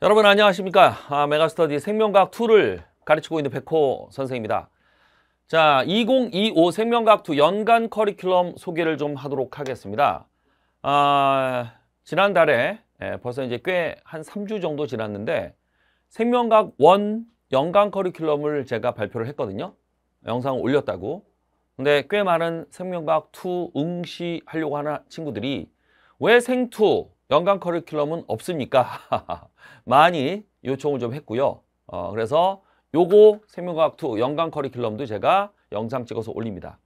여러분 안녕하십니까 아, 메가스터디 생명과학2를 가르치고 있는 백호 선생입니다 자2025 생명과학2 연간 커리큘럼 소개를 좀 하도록 하겠습니다 아, 지난달에 예, 벌써 이제 꽤 한 3주 정도 지났는데 생명과학 1 연간 커리큘럼을 제가 발표를 했거든요 영상을 올렸다고 근데 꽤 많은 생명과학 2 응시하려고 하는 친구들이 왜 생투 연간 커리큘럼은 없습니까? 많이 요청을 좀 했고요. 어, 그래서 요거 생명과학2 연간 커리큘럼도 제가 영상 찍어서 올립니다.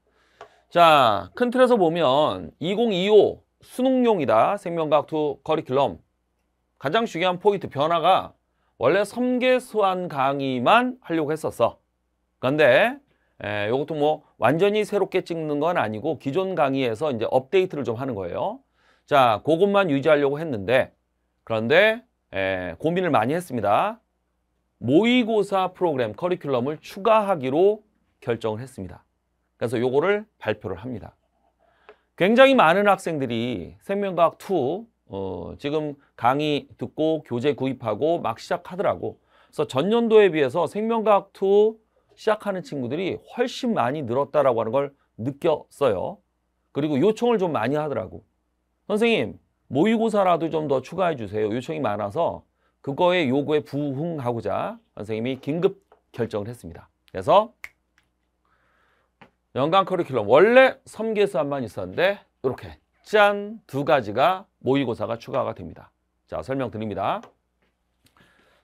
자, 큰 틀에서 보면 2025 수능용이다 생명과학2 커리큘럼 가장 중요한 포인트 변화가 원래 섬계수환 강의만 하려고 했었어. 그런데 에, 예, 이것도 뭐 완전히 새롭게 찍는 건 아니고 기존 강의에서 이제 업데이트를 좀 하는 거예요. 자, 그것만 유지하려고 했는데 그런데 에, 예, 고민을 많이 했습니다. 모의고사 프로그램 커리큘럼을 추가하기로 결정을 했습니다. 그래서 요거를 발표를 합니다. 굉장히 많은 학생들이 생명과학 2 어, 지금 강의 듣고 교재 구입하고 막 시작하더라고. 그래서 전년도에 비해서 생명과학 2 시작하는 친구들이 훨씬 많이 늘었다라고 하는 걸 느꼈어요. 그리고 요청을 좀 많이 하더라고. 선생님 모의고사라도 좀 더 추가해 주세요. 요청이 많아서 그거에 요구에 부응하고자 선생님이 긴급 결정을 했습니다. 그래서 연간 커리큘럼 원래 3개수안만 있었는데 이렇게 짠 두 가지가 모의고사가 추가가 됩니다. 자 설명드립니다.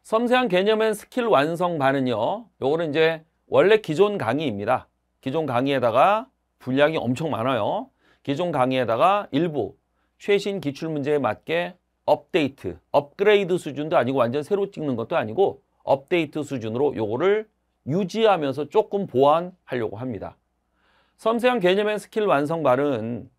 섬세한 개념 의 스킬 완성 반은요. 요거는 이제 원래 기존 강의입니다. 기존 강의에다가 분량이 엄청 많아요. 기존 강의에다가 일부 최신 기출문제에 맞게 업데이트, 업그레이드 수준도 아니고 완전 새로 찍는 것도 아니고 업데이트 수준으로 요거를 유지하면서 조금 보완하려고 합니다. 섬세한 개념의 스킬 완성 발은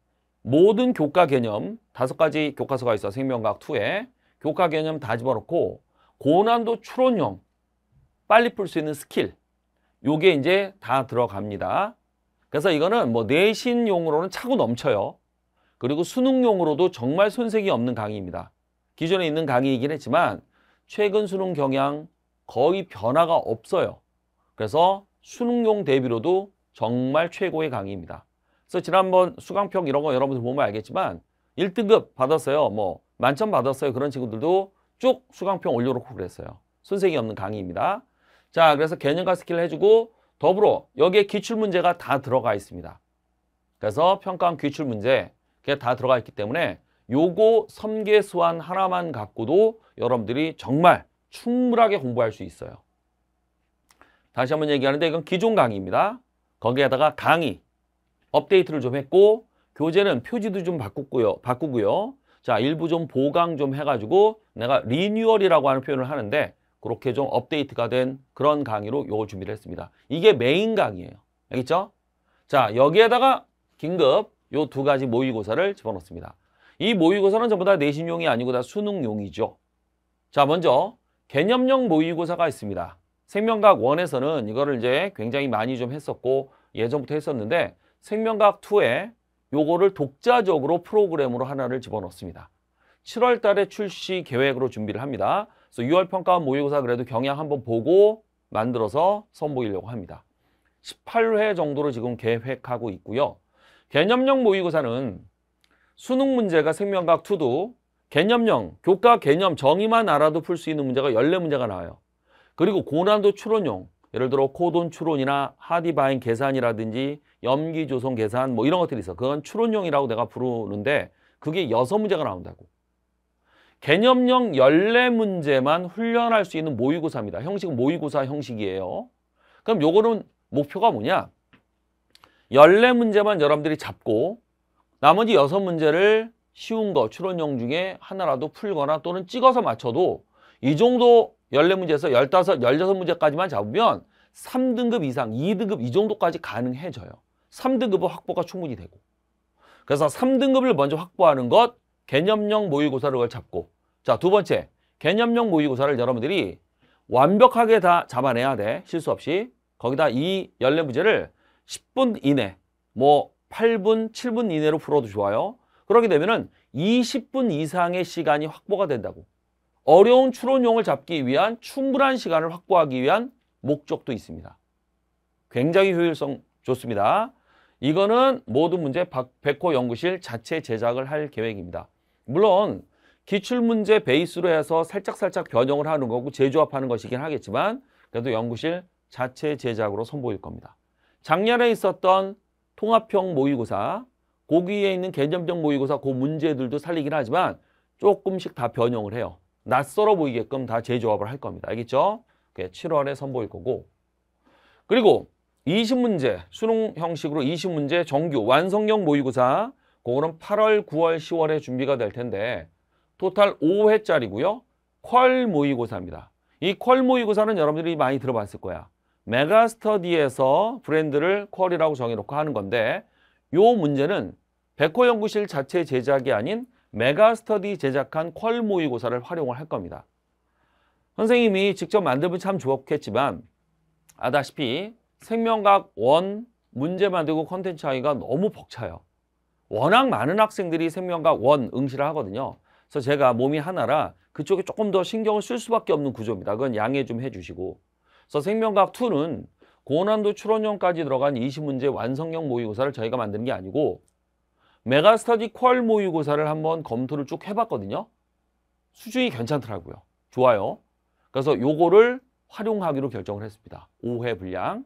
모든 교과 개념, 다섯 가지 교과서가 있어 생명과학 2에 교과 개념 다 집어넣고 고난도 추론형, 빨리 풀 수 있는 스킬, 요게 이제 다 들어갑니다. 그래서 이거는 뭐 내신용으로는 차고 넘쳐요. 그리고 수능용으로도 정말 손색이 없는 강의입니다. 기존에 있는 강의이긴 했지만 최근 수능 경향 거의 변화가 없어요. 그래서 수능용 대비로도 정말 최고의 강의입니다. 그래서 지난번 수강평 이런 거 여러분들 보면 알겠지만 1등급 받았어요. 뭐 만점 받았어요. 그런 친구들도 쭉 수강평 올려놓고 그랬어요. 손색이 없는 강의입니다. 자, 그래서 개념과 스킬을 해주고 더불어 여기에 기출문제가 다 들어가 있습니다. 그래서 평가원 기출문제 다 들어가 있기 때문에 요거 섬계 수완 하나만 갖고도 여러분들이 정말 충분하게 공부할 수 있어요. 다시 한번 얘기하는데 이건 기존 강의입니다. 거기에다가 강의 업데이트를 좀 했고 교재는 표지도 좀 바꾸고요. 바꾸고요. 자, 일부 좀 보강 좀 해가지고 내가 리뉴얼이라고 하는 표현을 하는데 그렇게 좀 업데이트가 된 그런 강의로 요거 준비를 했습니다. 이게 메인 강의예요. 알겠죠? 자, 여기에다가 긴급 요두 가지 모의고사를 집어넣습니다. 이 모의고사는 전부 다 내신용이 아니고 다 수능용이죠. 자, 먼저 개념형 모의고사가 있습니다. 생명과학 1에서는 이거를 이제 굉장히 많이 좀 했었고 예전부터 했었는데 생명과학 2에 요거를 독자적으로 프로그램으로 하나를 집어넣습니다. 7월 달에 출시 계획으로 준비를 합니다. 그래서 6월 평가원 모의고사 그래도 경향 한번 보고 만들어서 선보이려고 합니다. 18회 정도로 지금 계획하고 있고요. 개념형 모의고사는 수능 문제가 생명과학 2도 개념형, 교과 개념 정의만 알아도 풀 수 있는 문제가 14문제가 나와요. 그리고 고난도 추론용, 예를 들어 코돈 추론이나 하디바인 계산이라든지 염기 조성 계산 뭐 이런 것들이 있어. 그건 추론용이라고 내가 부르는데 그게 여섯 문제가 나온다고. 개념형 연례 문제만 훈련할 수 있는 모의고사입니다. 형식은 모의고사 형식이에요. 그럼 요거는 목표가 뭐냐? 14문제만 여러분들이 잡고 나머지 6문제를 쉬운 거 추론형 중에 하나라도 풀거나 또는 찍어서 맞춰도 이 정도 14문제에서 15, 16문제까지만 잡으면 3등급 이상, 2등급 이 정도까지 가능해져요. 3등급은 확보가 충분히 되고. 그래서 3등급을 먼저 확보하는 것, 개념형 모의고사를 잡고 자, 두 번째, 개념형 모의고사를 여러분들이 완벽하게 다 잡아내야 돼, 실수 없이. 거기다 이열4문제를 10분 이내, 뭐 8분, 7분 이내로 풀어도 좋아요. 그렇게 되면은 20분 이상의 시간이 확보가 된다고. 어려운 추론용을 잡기 위한 충분한 시간을 확보하기 위한 목적도 있습니다. 굉장히 효율성 좋습니다. 이거는 모든 문제 백호 연구실 자체 제작을 할 계획입니다. 물론 기출문제 베이스로 해서 살짝살짝 변형을 하는 거고 재조합하는 것이긴 하겠지만 그래도 연구실 자체 제작으로 선보일 겁니다. 작년에 있었던 통합형 모의고사 고기에 그 있는 개념적 모의고사 그 문제들도 살리긴 하지만 조금씩 다 변형을 해요. 낯설어 보이게끔 다 재조합을 할 겁니다. 알겠죠? 7월에 선보일 거고 그리고 20문제 수능 형식으로 20문제 정규 완성형 모의고사 그거는 8월, 9월, 10월에 준비가 될 텐데 토탈 5회짜리고요. 퀄 모의고사입니다. 이 퀄 모의고사는 여러분들이 많이 들어봤을 거야. 메가스터디에서 브랜드를 쿼리라고 정해놓고 하는 건데 이 문제는 백호 연구실 자체 제작이 아닌 메가스터디 제작한 퀄 모의고사를 활용을 할 겁니다. 선생님이 직접 만들면 참 좋겠지만 아다시피 생명과학 원 문제 만들고 컨텐츠 하기가 너무 벅차요. 워낙 많은 학생들이 생명과학 원 응시를 하거든요. 그래서 제가 몸이 하나라 그쪽에 조금 더 신경을 쓸 수밖에 없는 구조입니다. 그건 양해 좀 해주시고 그래서 생명과학 2는 고난도 추론형까지 들어간 20문제 완성형 모의고사를 저희가 만드는 게 아니고 메가스터디 퀄 모의고사를 한번 검토를 쭉 해봤거든요. 수준이 괜찮더라고요. 좋아요. 그래서 요거를 활용하기로 결정을 했습니다. 5회 분량.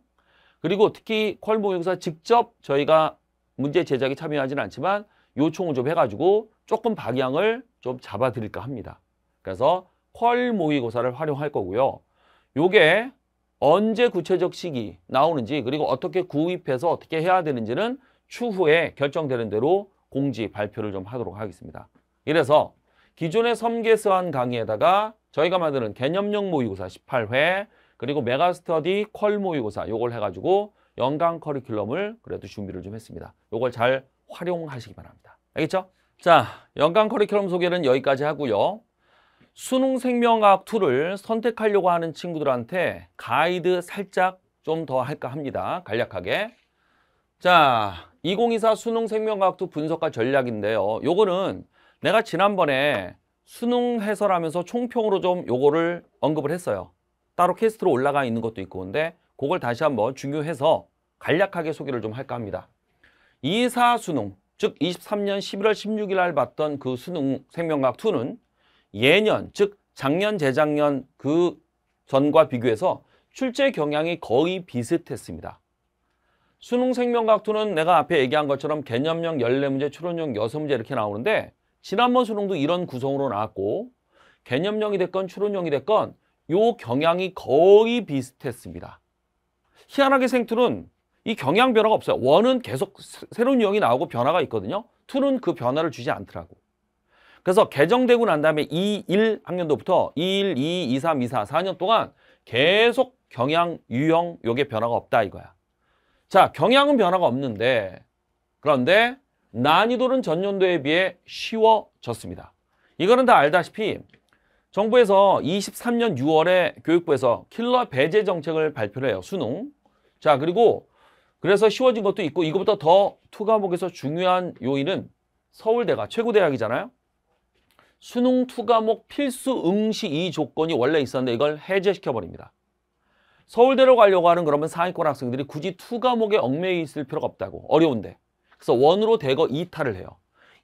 그리고 특히 퀄 모의고사 직접 저희가 문제 제작에 참여하지는 않지만 요청을 좀 해가지고 조금 방향을 좀 잡아드릴까 합니다. 그래서 퀄 모의고사를 활용할 거고요. 요게 언제 구체적 시기 나오는지 그리고 어떻게 구입해서 어떻게 해야 되는지는 추후에 결정되는 대로 공지 발표를 좀 하도록 하겠습니다. 이래서 기존의 섬계스한 강의에다가 저희가 만드는 개념형 모의고사 18회 그리고 메가스터디 퀄 모의고사 요걸 해가지고 연간 커리큘럼을 그래도 준비를 좀 했습니다. 요걸 잘 활용하시기 바랍니다. 알겠죠? 자, 연간 커리큘럼 소개는 여기까지 하고요. 수능 생명학 과 2를 선택하려고 하는 친구들한테 가이드 살짝 좀 더 할까 합니다. 간략하게. 자, 2024 수능 생명과학 2 분석과 전략인데요. 요거는 내가 지난번에 수능 해설하면서 총평으로 좀 요거를 언급을 했어요. 따로 캐스트로 올라가 있는 것도 있고 근데 그걸 다시 한번 중요해서 간략하게 소개를 좀 할까 합니다. 24 수능, 즉 23년 11월 16일 날 봤던 그 수능 생명과학 2는 예년, 즉 작년, 재작년 그 전과 비교해서 출제 경향이 거의 비슷했습니다. 수능 생명과학투는 내가 앞에 얘기한 것처럼 개념형 14문제, 추론형 6문제 이렇게 나오는데 지난번 수능도 이런 구성으로 나왔고 개념형이 됐건 추론형이 됐건 요 경향이 거의 비슷했습니다. 희한하게 생투는 이 경향 변화가 없어요. 원은 계속 새로운 유형이 나오고 변화가 있거든요. 투는 그 변화를 주지 않더라고. 그래서 개정되고 난 다음에 21 학년도부터 21, 22, 3 24, 4년 동안 계속 경향, 유형 요게 변화가 없다 이거야. 자, 경향은 변화가 없는데 그런데 난이도는 전년도에 비해 쉬워졌습니다. 이거는 다 알다시피 정부에서 23년 6월에 교육부에서 킬러 배제 정책을 발표를 해요. 수능. 자, 그리고 그래서 쉬워진 것도 있고 이거보다 더 투과목에서 중요한 요인은 서울대가 최고 대학이잖아요. 수능 투 과목 필수 응시 이 조건이 원래 있었는데 이걸 해제시켜버립니다. 서울대로 가려고 하는 그러면 상위권 학생들이 굳이 투 과목에 얽매여 있을 필요가 없다고 어려운데 그래서 원으로 대거 이탈을 해요.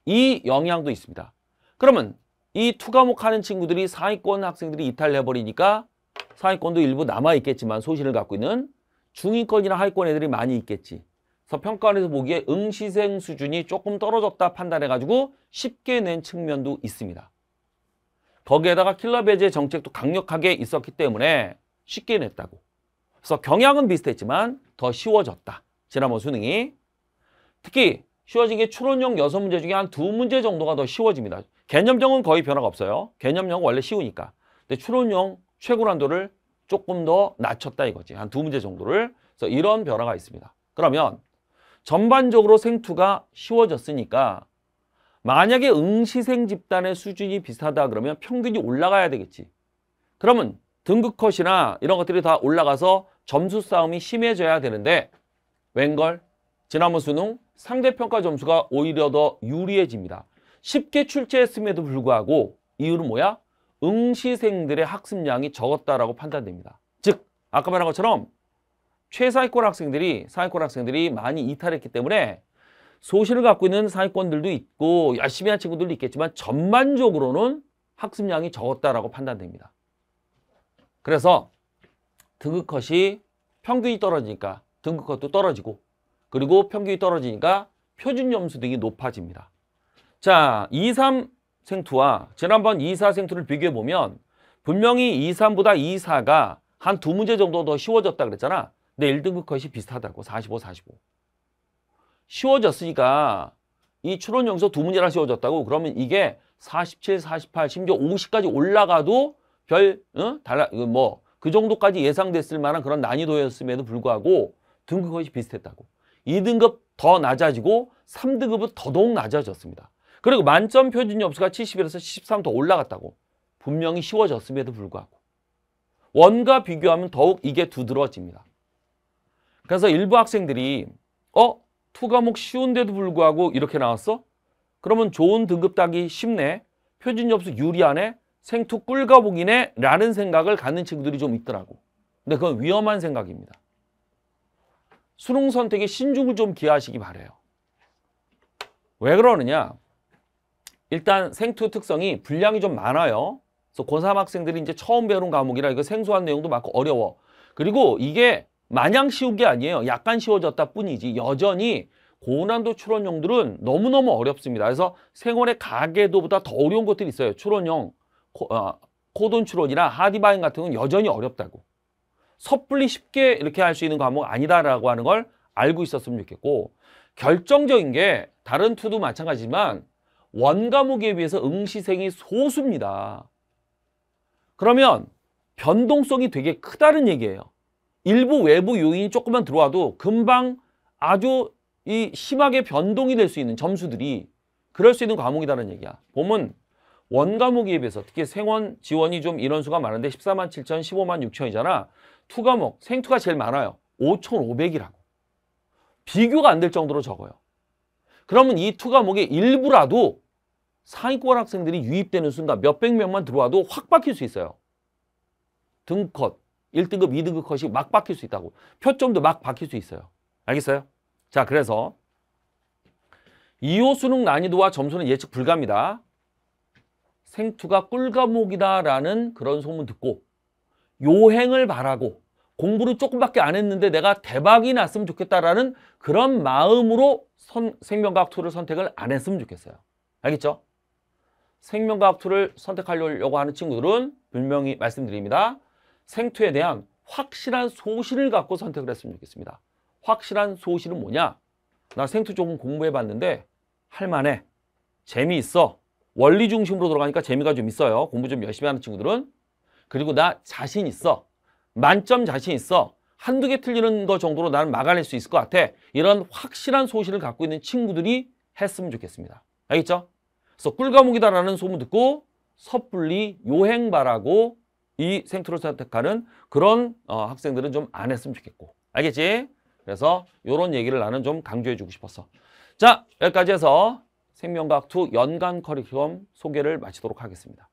이 영향도 있습니다. 그러면 이투 과목 하는 친구들이 상위권 학생들이 이탈을 해버리니까 상위권도 일부 남아있겠지만 소신을 갖고 있는 중위권이나 하위권 애들이 많이 있겠지. 그래서 평가원에서 보기에 응시생 수준이 조금 떨어졌다 판단해가지고 쉽게 낸 측면도 있습니다. 거기에다가 킬러 즈의 정책도 강력하게 있었기 때문에 쉽게 냈다고. 그래서 경향은 비슷했지만 더 쉬워졌다. 지난번 수능이. 특히 쉬워진 게 추론형 여섯 문제 중에 한 두 문제 정도가 더 쉬워집니다. 개념형은 거의 변화가 없어요. 개념형은 원래 쉬우니까. 근데 추론형 최고 난도를 조금 더 낮췄다 이거지. 한 두 문제 정도를. 그래서 이런 변화가 있습니다. 그러면 전반적으로 생투가 쉬워졌으니까 만약에 응시생 집단의 수준이 비슷하다 그러면 평균이 올라가야 되겠지. 그러면 등급 컷이나 이런 것들이 다 올라가서 점수 싸움이 심해져야 되는데 웬걸 지난번 수능 상대평가 점수가 오히려 더 유리해집니다. 쉽게 출제했음에도 불구하고 이유는 뭐야? 응시생들의 학습량이 적었다라고 판단됩니다. 즉 아까 말한 것처럼 최상위권 학생들이 상위권 학생들이 많이 이탈했기 때문에 소신을 갖고 있는 상위권들도 있고 열심히 한 친구들도 있겠지만 전반적으로는 학습량이 적었다라고 판단됩니다. 그래서 등급컷이 평균이 떨어지니까 등급컷도 떨어지고 그리고 평균이 떨어지니까 표준 점수 등이 높아집니다. 자, 2, 3 생투와 지난번 2, 4 생투를 비교해 보면 분명히 2, 3보다 2, 4가 한 두 문제 정도 더 쉬워졌다 그랬잖아. 근데 1등급 컷이 비슷하다고 45, 45. 쉬워졌으니까 이 추론용서 두 문제나 쉬워졌다고 그러면 이게 47, 48, 심지어 50까지 올라가도 별 어? 달라 뭐그 정도까지 예상됐을 만한 그런 난이도였음에도 불구하고 등급이 비슷했다고. 2등급 더 낮아지고 3등급은 더더욱 낮아졌습니다. 그리고 만점 표준 점수가 70에서 13더 올라갔다고. 분명히 쉬워졌음에도 불구하고. 원과 비교하면 더욱 이게 두드러집니다. 그래서 일부 학생들이 어? 투 과목 쉬운데도 불구하고 이렇게 나왔어? 그러면 좋은 등급 따기 쉽네. 표준 접수 유리하네. 생투 꿀 과목이네. 라는 생각을 갖는 친구들이 좀 있더라고. 근데 그건 위험한 생각입니다. 수능 선택에 신중을 좀 기하시기 바래요. 왜 그러느냐? 일단 생투 특성이 분량이 좀 많아요. 그래서 고3 학생들이 이제 처음 배우는 과목이라 이거 생소한 내용도 많고 어려워. 그리고 이게 마냥 쉬운 게 아니에요. 약간 쉬워졌다 뿐이지 여전히 고난도 추론용들은 너무너무 어렵습니다. 그래서 생활의 가계도보다 더 어려운 것들이 있어요. 추론용 코, 어, 아, 돈 추론이나 하디바인 같은 건 여전히 어렵다고. 섣불리 쉽게 이렇게 할 수 있는 과목 아니다라고 하는 걸 알고 있었으면 좋겠고 결정적인 게 다른 투도 마찬가지지만 원 과목에 비해서 응시생이 소수입니다. 그러면 변동성이 되게 크다는 얘기예요. 일부 외부 요인이 조금만 들어와도 금방 아주 이 심하게 변동이 될 수 있는 점수들이 그럴 수 있는 과목이다라는 얘기야. 봄은 원 과목에 비해서 특히 생원 지원이 좀 인원수가 많은데 14만 7천, 15만 6천이잖아. 투 과목, 생투가 제일 많아요. 5,500이라고. 비교가 안 될 정도로 적어요. 그러면 이투 과목의 일부라도 상위권 학생들이 유입되는 순간 몇백 명만 들어와도 확 바뀔 수 있어요. 등컷, 1등급, 2등급 컷이 막 바뀔 수 있다고. 표점도 막 바뀔 수 있어요. 알겠어요? 자, 그래서 2호 수능 난이도와 점수는 예측 불가입니다. 생투가 꿀과목이다라는 그런 소문 듣고 요행을 바라고 공부를 조금밖에 안 했는데 내가 대박이 났으면 좋겠다라는 그런 마음으로 선, 생명과학 2를 선택을 안 했으면 좋겠어요. 알겠죠? 생명과학 2를 선택하려고 하는 친구들은 분명히 말씀드립니다. 생투에 대한 확실한 소신을 갖고 선택을 했으면 좋겠습니다. 확실한 소신은 뭐냐? 나 생투 조금 공부해 봤는데 할 만해. 재미있어. 원리 중심으로 돌아가니까 재미가 좀 있어요. 공부 좀 열심히 하는 친구들은. 그리고 나 자신 있어. 만점 자신 있어. 한두 개 틀리는 거 정도로 나는 막아낼 수 있을 것 같아. 이런 확실한 소신을 갖고 있는 친구들이 했으면 좋겠습니다. 알겠죠? 그래서 꿀과목이다라는 소문 듣고 섣불리 요행바라고 이생트를 선택하는 그런 어, 학생들은 좀 안 했으면 좋겠고 알겠지? 그래서 이런 얘기를 나는 좀 강조해주고 싶었어. 자 여기까지 해서 생명과학2 연간 커리큘럼 소개를 마치도록 하겠습니다.